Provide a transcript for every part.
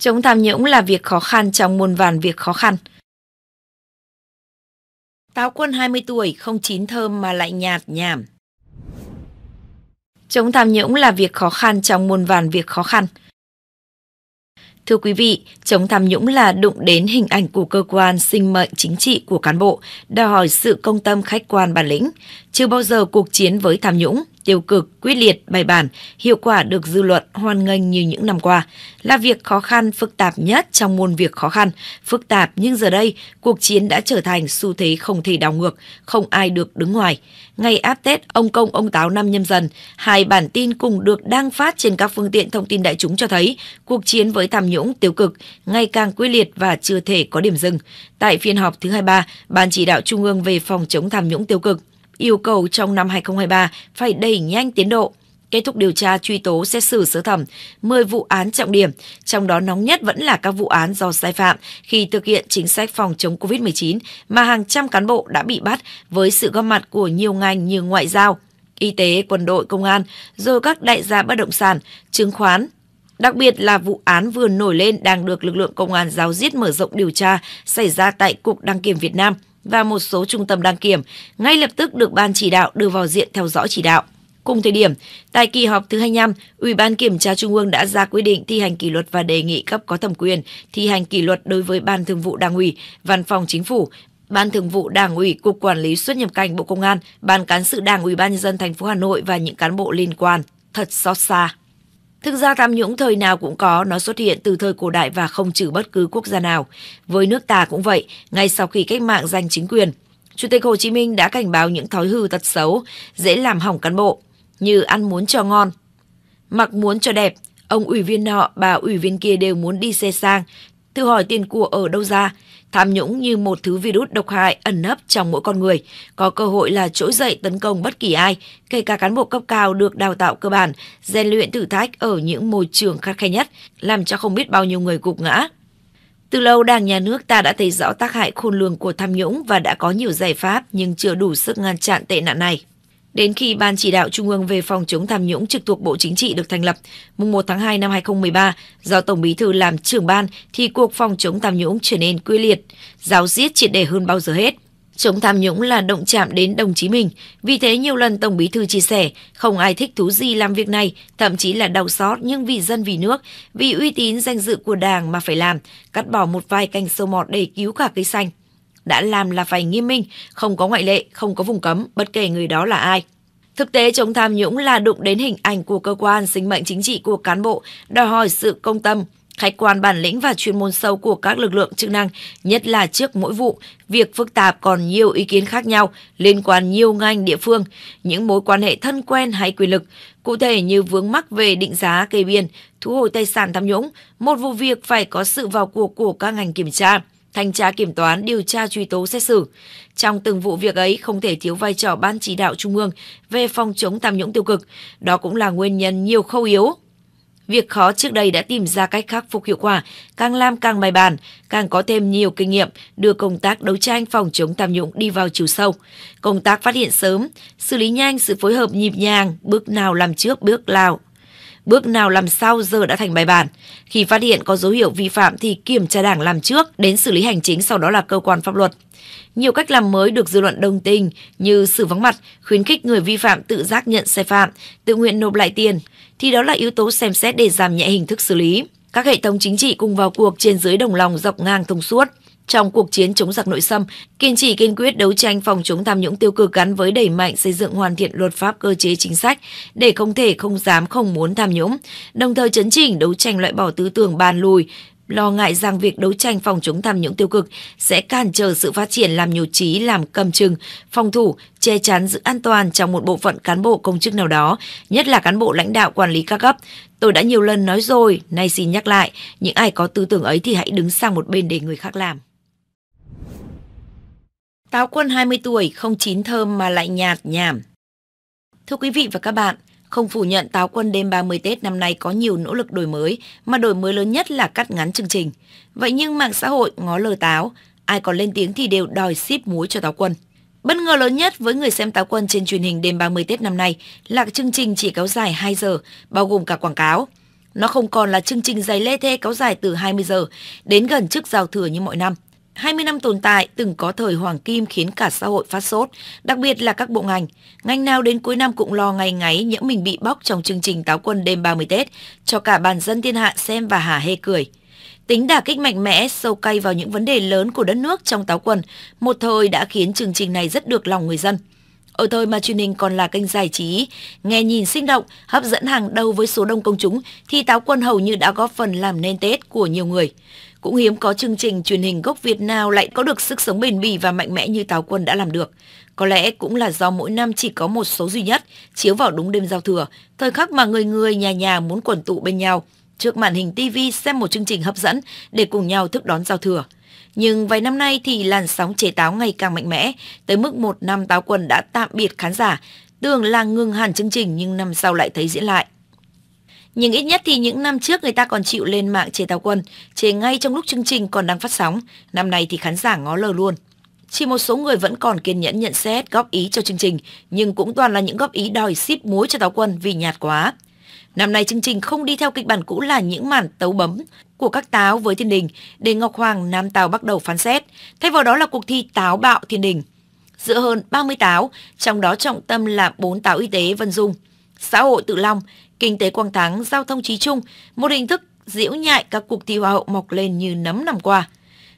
Chống tham nhũng là việc khó khăn trong muôn vàn việc khó khăn. Táo quân 20 tuổi không chín thơm mà lại nhạt nhảm. Chống tham nhũng là việc khó khăn trong muôn vàn việc khó khăn. Thưa quý vị, chống tham nhũng là đụng đến hình ảnh của cơ quan sinh mệnh chính trị của cán bộ, đòi hỏi sự công tâm khách quan bản lĩnh. Chưa bao giờ cuộc chiến với tham nhũng tiêu cực, quyết liệt, bài bản, hiệu quả được dư luận hoan nghênh như những năm qua, là việc khó khăn phức tạp nhất trong môn việc khó khăn, phức tạp nhưng giờ đây cuộc chiến đã trở thành xu thế không thể đảo ngược, không ai được đứng ngoài. Ngày áp Tết, ông Công ông Táo năm nhâm dần, hai bản tin cùng được đăng phát trên các phương tiện thông tin đại chúng cho thấy cuộc chiến với tham nhũng tiêu cực ngày càng quyết liệt và chưa thể có điểm dừng. Tại phiên họp thứ 23, Ban chỉ đạo Trung ương về phòng chống tham nhũng tiêu cực yêu cầu trong năm 2023 phải đẩy nhanh tiến độ kết thúc điều tra truy tố xét xử sơ thẩm 10 vụ án trọng điểm, trong đó nóng nhất vẫn là các vụ án do sai phạm khi thực hiện chính sách phòng chống COVID-19 mà hàng trăm cán bộ đã bị bắt với sự góp mặt của nhiều ngành như ngoại giao, y tế, quân đội, công an, rồi các đại gia bất động sản, chứng khoán, Đặc biệt là vụ án vừa nổi lên đang được lực lượng công an giáo diết mở rộng điều tra xảy ra tại Cục Đăng kiểm Việt Nam – và một số trung tâm đăng kiểm ngay lập tức được ban chỉ đạo đưa vào diện theo dõi chỉ đạo. Cùng thời điểm, tại kỳ họp thứ 25, Ủy ban Kiểm tra Trung ương đã ra quy định thi hành kỷ luật và đề nghị cấp có thẩm quyền thi hành kỷ luật đối với Ban Thường vụ Đảng ủy, Văn phòng Chính phủ, Ban Thường vụ Đảng ủy, Cục Quản lý xuất nhập cảnh Bộ Công an, Ban cán sự Đảng Ủy ban nhân dân thành phố Hà Nội và những cán bộ liên quan. Thật xót xa. Thực ra tham nhũng thời nào cũng có, nó xuất hiện từ thời cổ đại và không trừ bất cứ quốc gia nào. Với nước ta cũng vậy, ngay sau khi cách mạng giành chính quyền, Chủ tịch Hồ Chí Minh đã cảnh báo những thói hư tật xấu dễ làm hỏng cán bộ như ăn muốn cho ngon, mặc muốn cho đẹp, ông ủy viên nọ, bà ủy viên kia đều muốn đi xe sang, thử hỏi tiền của ở đâu ra, Tham nhũng như một thứ virus độc hại ẩn nấp trong mỗi con người, có cơ hội là trỗi dậy tấn công bất kỳ ai, kể cả cán bộ cấp cao được đào tạo cơ bản, rèn luyện thử thách ở những môi trường khắt khe nhất, làm cho không biết bao nhiêu người gục ngã. Từ lâu Đảng nhà nước ta đã thấy rõ tác hại khôn lường của tham nhũng và đã có nhiều giải pháp nhưng chưa đủ sức ngăn chặn tệ nạn này. Đến khi Ban chỉ đạo Trung ương về phòng chống tham nhũng trực thuộc Bộ Chính trị được thành lập, mùng 1 tháng 2 năm 2013, do Tổng Bí thư làm trưởng ban thì cuộc phòng chống tham nhũng trở nên quy liệt, giáo diết triệt đề hơn bao giờ hết. Chống tham nhũng là động chạm đến đồng chí mình, vì thế nhiều lần Tổng Bí thư chia sẻ, không ai thích thú gì làm việc này, thậm chí là đau xót nhưng vì dân vì nước, vì uy tín danh dự của Đảng mà phải làm, cắt bỏ một vài cành sâu mọt để cứu cả cây xanh đã làm là phải nghiêm minh, không có ngoại lệ, không có vùng cấm, bất kể người đó là ai. Thực tế chống tham nhũng là đụng đến hình ảnh của cơ quan, sinh mệnh chính trị của cán bộ, đòi hỏi sự công tâm, khách quan bản lĩnh và chuyên môn sâu của các lực lượng chức năng, nhất là trước mỗi vụ, việc phức tạp còn nhiều ý kiến khác nhau liên quan nhiều ngành địa phương, những mối quan hệ thân quen hay quyền lực, cụ thể như vướng mắc về định giá kê biên, thu hồi tài sản tham nhũng, một vụ việc phải có sự vào cuộc của các ngành kiểm tra thanh tra kiểm toán điều tra truy tố xét xử. Trong từng vụ việc ấy không thể thiếu vai trò ban chỉ đạo trung ương về phòng chống tham nhũng tiêu cực, đó cũng là nguyên nhân nhiều khâu yếu. Việc khó trước đây đã tìm ra cách khắc phục hiệu quả, càng làm càng bài bản, càng có thêm nhiều kinh nghiệm đưa công tác đấu tranh phòng chống tham nhũng đi vào chiều sâu. Công tác phát hiện sớm, xử lý nhanh sự phối hợp nhịp nhàng, bước nào làm trước bước nào Bước nào làm sao giờ đã thành bài bản. Khi phát hiện có dấu hiệu vi phạm thì kiểm tra đảng làm trước, đến xử lý hành chính sau đó là cơ quan pháp luật. Nhiều cách làm mới được dư luận đồng tình như xử vắng mặt, khuyến khích người vi phạm tự giác nhận sai phạm, tự nguyện nộp lại tiền, thì đó là yếu tố xem xét để giảm nhẹ hình thức xử lý. Các hệ thống chính trị cùng vào cuộc trên dưới đồng lòng dọc ngang thông suốt. Trong cuộc chiến chống giặc nội xâm, kiên trì kiên quyết đấu tranh phòng chống tham nhũng tiêu cực gắn với đẩy mạnh xây dựng hoàn thiện luật pháp cơ chế chính sách để không thể không dám không muốn tham nhũng, đồng thời chấn chỉnh đấu tranh loại bỏ tư tưởng bàn lùi, lo ngại rằng việc đấu tranh phòng chống tham nhũng tiêu cực sẽ cản trở sự phát triển làm nhiều trí, làm cầm chừng, phòng thủ, che chắn giữ an toàn trong một bộ phận cán bộ công chức nào đó, nhất là cán bộ lãnh đạo quản lý các cấp. Tôi đã nhiều lần nói rồi, nay xin nhắc lại, những ai có tư tưởng ấy thì hãy đứng sang một bên để người khác làm. Táo quân 20 tuổi không chín thơm mà lại nhạt nhảm. Thưa quý vị và các bạn, không phủ nhận Táo Quân đêm 30 Tết năm nay có nhiều nỗ lực đổi mới, mà đổi mới lớn nhất là cắt ngắn chương trình. Vậy nhưng mạng xã hội ngó lờ Táo, ai còn lên tiếng thì đều đòi ship muối cho Táo Quân. Bất ngờ lớn nhất với người xem Táo Quân trên truyền hình đêm 30 Tết năm nay là chương trình chỉ kéo dài 2 giờ, bao gồm cả quảng cáo. Nó không còn là chương trình dày lê thê kéo dài từ 20 giờ đến gần trước giao thừa như mọi năm. 20 năm tồn tại từng có thời hoàng kim khiến cả xã hội phát sốt, đặc biệt là các bộ ngành. Ngành nào đến cuối năm cũng lo ngày ngáy những mình bị bóc trong chương trình táo quân đêm 30 Tết, cho cả bàn dân thiên hạ xem và hả hê cười. Tính đả kích mạnh mẽ, sâu cay vào những vấn đề lớn của đất nước trong táo quân, một thời đã khiến chương trình này rất được lòng người dân. Ở thời mà truyền hình còn là kênh giải trí, nghe nhìn sinh động, hấp dẫn hàng đầu với số đông công chúng thì táo quân hầu như đã góp phần làm nên Tết của nhiều người. Cũng hiếm có chương trình truyền hình gốc Việt nào lại có được sức sống bền bỉ và mạnh mẽ như Táo Quân đã làm được. Có lẽ cũng là do mỗi năm chỉ có một số duy nhất chiếu vào đúng đêm giao thừa, thời khắc mà người người nhà nhà muốn quần tụ bên nhau, trước màn hình TV xem một chương trình hấp dẫn để cùng nhau thức đón giao thừa. Nhưng vài năm nay thì làn sóng chế táo ngày càng mạnh mẽ, tới mức một năm táo quân đã tạm biệt khán giả, tưởng là ngừng hẳn chương trình nhưng năm sau lại thấy diễn lại. Nhưng ít nhất thì những năm trước người ta còn chịu lên mạng chê Tào Quân, chê ngay trong lúc chương trình còn đang phát sóng. Năm nay thì khán giả ngó lờ luôn. Chỉ một số người vẫn còn kiên nhẫn nhận xét góp ý cho chương trình, nhưng cũng toàn là những góp ý đòi ship muối cho Tào Quân vì nhạt quá. Năm nay chương trình không đi theo kịch bản cũ là những màn tấu bấm của các táo với thiên đình để Ngọc Hoàng Nam Tào bắt đầu phán xét. Thay vào đó là cuộc thi táo bạo thiên đình. Giữa hơn 30 táo, trong đó trọng tâm là 4 táo y tế Vân Dung, xã hội Tự Long, kinh tế quang thắng, giao thông trí trung, một hình thức diễu nhại các cuộc thi hoa hậu mọc lên như nấm năm qua.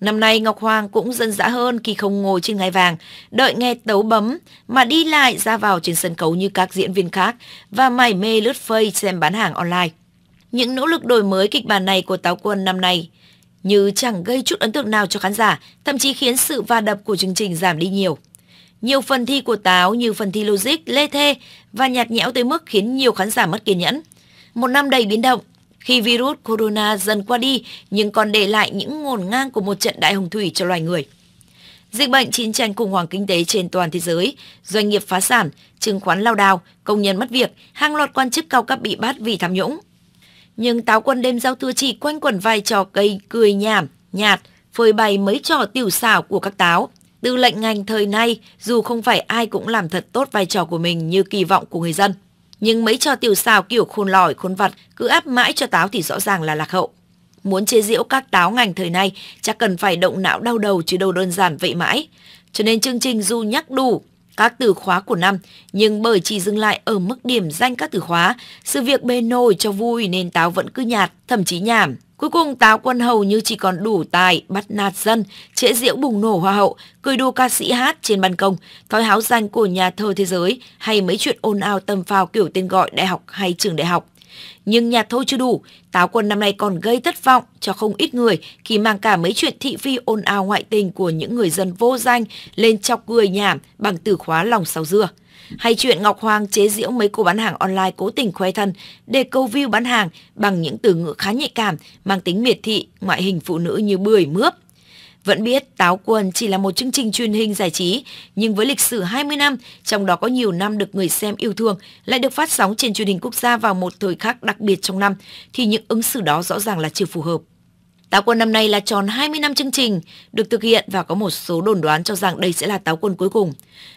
Năm nay Ngọc Hoàng cũng dân dã hơn khi không ngồi trên ngai vàng, đợi nghe tấu bấm mà đi lại ra vào trên sân khấu như các diễn viên khác và mải mê lướt phây xem bán hàng online. Những nỗ lực đổi mới kịch bản này của Táo Quân năm nay như chẳng gây chút ấn tượng nào cho khán giả, thậm chí khiến sự va đập của chương trình giảm đi nhiều. Nhiều phần thi của Táo như phần thi logic, lê thê và nhạt nhẽo tới mức khiến nhiều khán giả mất kiên nhẫn. Một năm đầy biến động, khi virus corona dần qua đi nhưng còn để lại những ngổn ngang của một trận đại hồng thủy cho loài người. Dịch bệnh chiến tranh khủng hoảng kinh tế trên toàn thế giới, doanh nghiệp phá sản, chứng khoán lao đao, công nhân mất việc, hàng loạt quan chức cao cấp bị bắt vì tham nhũng. Nhưng táo quân đêm giao thừa chỉ quanh quẩn vai trò cây cười nhảm, nhạt, phơi bày mấy trò tiểu xảo của các táo, tư lệnh ngành thời nay dù không phải ai cũng làm thật tốt vai trò của mình như kỳ vọng của người dân. Nhưng mấy trò tiểu xào kiểu khôn lỏi, khôn vặt cứ áp mãi cho táo thì rõ ràng là lạc hậu. Muốn chế diễu các táo ngành thời nay chắc cần phải động não đau đầu chứ đâu đơn giản vậy mãi. Cho nên chương trình dù nhắc đủ các từ khóa của năm, nhưng bởi chỉ dừng lại ở mức điểm danh các từ khóa, sự việc bề nổi cho vui nên táo vẫn cứ nhạt, thậm chí nhảm, Cuối cùng táo quân hầu như chỉ còn đủ tài bắt nạt dân, trễ diễu bùng nổ hoa hậu, cười đua ca sĩ hát trên ban công, thói háo danh của nhà thơ thế giới hay mấy chuyện ồn ào tầm phào kiểu tên gọi đại học hay trường đại học. Nhưng nhà thôi chưa đủ, táo quân năm nay còn gây thất vọng cho không ít người khi mang cả mấy chuyện thị phi ồn ào ngoại tình của những người dân vô danh lên chọc cười nhảm bằng từ khóa lòng sau dưa. Hay chuyện Ngọc Hoàng chế giễu mấy cô bán hàng online cố tình khoe thân để câu view bán hàng bằng những từ ngữ khá nhạy cảm, mang tính miệt thị, ngoại hình phụ nữ như bưởi mướp. Vẫn biết Táo Quân chỉ là một chương trình truyền hình giải trí, nhưng với lịch sử 20 năm, trong đó có nhiều năm được người xem yêu thương, lại được phát sóng trên truyền hình quốc gia vào một thời khắc đặc biệt trong năm, thì những ứng xử đó rõ ràng là chưa phù hợp. Táo quân năm nay là tròn 20 năm chương trình được thực hiện và có một số đồn đoán cho rằng đây sẽ là táo quân cuối cùng.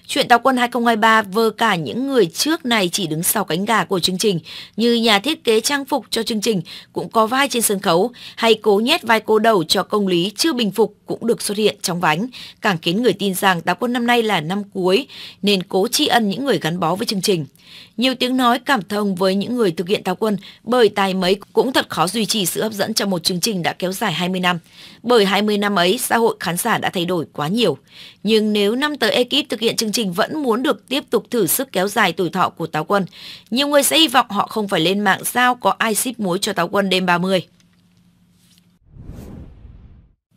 Chuyện táo quân 2023 vơ cả những người trước này chỉ đứng sau cánh gà của chương trình như nhà thiết kế trang phục cho chương trình cũng có vai trên sân khấu hay cố nhét vai cô đầu cho công lý chưa bình phục cũng được xuất hiện trong vánh. Càng khiến người tin rằng táo quân năm nay là năm cuối nên cố tri ân những người gắn bó với chương trình. Nhiều tiếng nói cảm thông với những người thực hiện táo quân bởi tài mấy cũng thật khó duy trì sự hấp dẫn cho một chương trình đã kéo dài dài 20 năm. Bởi 20 năm ấy, xã hội khán giả đã thay đổi quá nhiều. Nhưng nếu năm tới ekip thực hiện chương trình vẫn muốn được tiếp tục thử sức kéo dài tuổi thọ của Táo Quân, nhiều người sẽ hy vọng họ không phải lên mạng sao có ai ship muối cho Táo Quân đêm 30.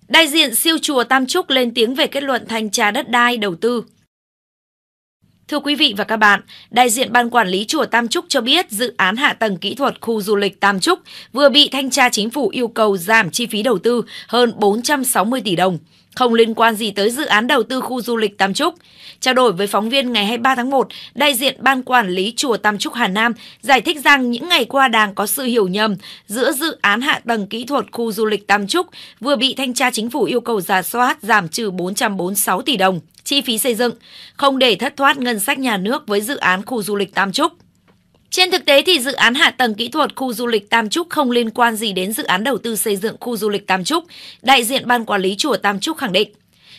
Đại diện siêu chùa Tam Trúc lên tiếng về kết luận thanh tra đất đai đầu tư. Thưa quý vị và các bạn, đại diện Ban Quản lý Chùa Tam Trúc cho biết dự án hạ tầng kỹ thuật khu du lịch Tam Trúc vừa bị Thanh tra Chính phủ yêu cầu giảm chi phí đầu tư hơn 460 tỷ đồng không liên quan gì tới dự án đầu tư khu du lịch Tam Trúc. Trao đổi với phóng viên ngày 23 tháng 1, đại diện Ban Quản lý Chùa Tam Trúc Hà Nam giải thích rằng những ngày qua đang có sự hiểu nhầm giữa dự án hạ tầng kỹ thuật khu du lịch Tam Trúc vừa bị Thanh tra Chính phủ yêu cầu giả soát giảm trừ 446 tỷ đồng chi phí xây dựng, không để thất thoát ngân sách nhà nước với dự án khu du lịch Tam Trúc. Trên thực tế thì dự án hạ tầng kỹ thuật khu du lịch Tam Trúc không liên quan gì đến dự án đầu tư xây dựng khu du lịch Tam Trúc, đại diện ban quản lý chùa Tam Trúc khẳng định.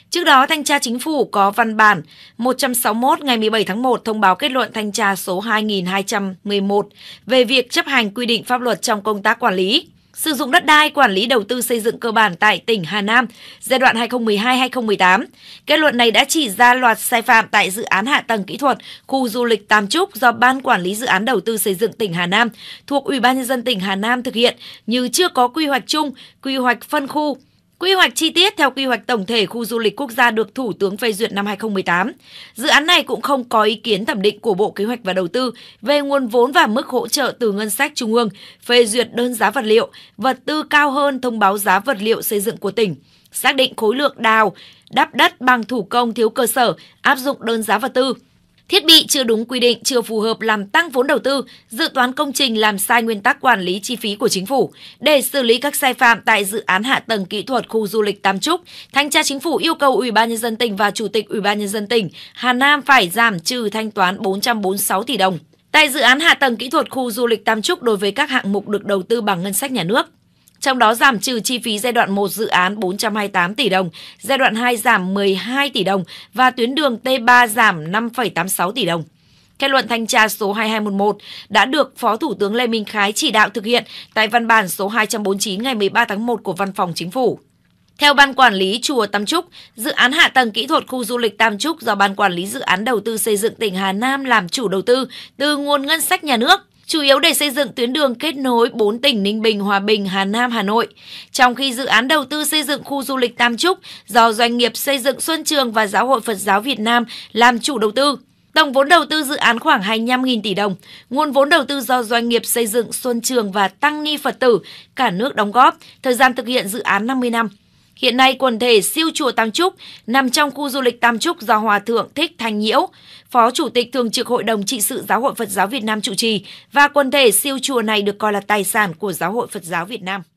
Trước đó, Thanh tra Chính phủ có văn bản 161 ngày 17 tháng 1 thông báo kết luận Thanh tra số 2211 về việc chấp hành quy định pháp luật trong công tác quản lý sử dụng đất đai quản lý đầu tư xây dựng cơ bản tại tỉnh Hà Nam giai đoạn 2012-2018. Kết luận này đã chỉ ra loạt sai phạm tại dự án hạ tầng kỹ thuật khu du lịch Tam Trúc do Ban Quản lý dự án đầu tư xây dựng tỉnh Hà Nam thuộc Ủy ban nhân dân tỉnh Hà Nam thực hiện như chưa có quy hoạch chung, quy hoạch phân khu, Quy hoạch chi tiết theo quy hoạch tổng thể khu du lịch quốc gia được Thủ tướng phê duyệt năm 2018. Dự án này cũng không có ý kiến thẩm định của Bộ Kế hoạch và Đầu tư về nguồn vốn và mức hỗ trợ từ ngân sách trung ương, phê duyệt đơn giá vật liệu, vật tư cao hơn thông báo giá vật liệu xây dựng của tỉnh, xác định khối lượng đào, đắp đất bằng thủ công thiếu cơ sở, áp dụng đơn giá vật tư thiết bị chưa đúng quy định, chưa phù hợp làm tăng vốn đầu tư, dự toán công trình làm sai nguyên tắc quản lý chi phí của chính phủ. Để xử lý các sai phạm tại dự án hạ tầng kỹ thuật khu du lịch Tam Trúc, Thanh tra Chính phủ yêu cầu Ủy ban nhân dân tỉnh và Chủ tịch Ủy ban nhân dân tỉnh Hà Nam phải giảm trừ thanh toán 446 tỷ đồng. Tại dự án hạ tầng kỹ thuật khu du lịch Tam Trúc đối với các hạng mục được đầu tư bằng ngân sách nhà nước, trong đó giảm trừ chi phí giai đoạn 1 dự án 428 tỷ đồng, giai đoạn 2 giảm 12 tỷ đồng và tuyến đường T3 giảm 5,86 tỷ đồng. Kết luận thanh tra số 2211 đã được Phó Thủ tướng Lê Minh Khái chỉ đạo thực hiện tại văn bản số 249 ngày 13 tháng 1 của Văn phòng Chính phủ. Theo Ban Quản lý Chùa Tam Trúc, dự án hạ tầng kỹ thuật khu du lịch Tam Trúc do Ban Quản lý Dự án Đầu tư Xây dựng tỉnh Hà Nam làm chủ đầu tư từ nguồn ngân sách nhà nước chủ yếu để xây dựng tuyến đường kết nối 4 tỉnh Ninh Bình, Hòa Bình, Hà Nam, Hà Nội. Trong khi dự án đầu tư xây dựng khu du lịch Tam Trúc do doanh nghiệp xây dựng Xuân Trường và Giáo hội Phật giáo Việt Nam làm chủ đầu tư. Tổng vốn đầu tư dự án khoảng 25.000 tỷ đồng, nguồn vốn đầu tư do doanh nghiệp xây dựng Xuân Trường và Tăng Ni Phật Tử, cả nước đóng góp, thời gian thực hiện dự án 50 năm. Hiện nay, quần thể siêu chùa Tam Trúc nằm trong khu du lịch Tam Trúc do Hòa Thượng Thích Thanh Nhiễu, Phó Chủ tịch Thường trực Hội đồng Trị sự Giáo hội Phật giáo Việt Nam chủ trì và quần thể siêu chùa này được coi là tài sản của Giáo hội Phật giáo Việt Nam.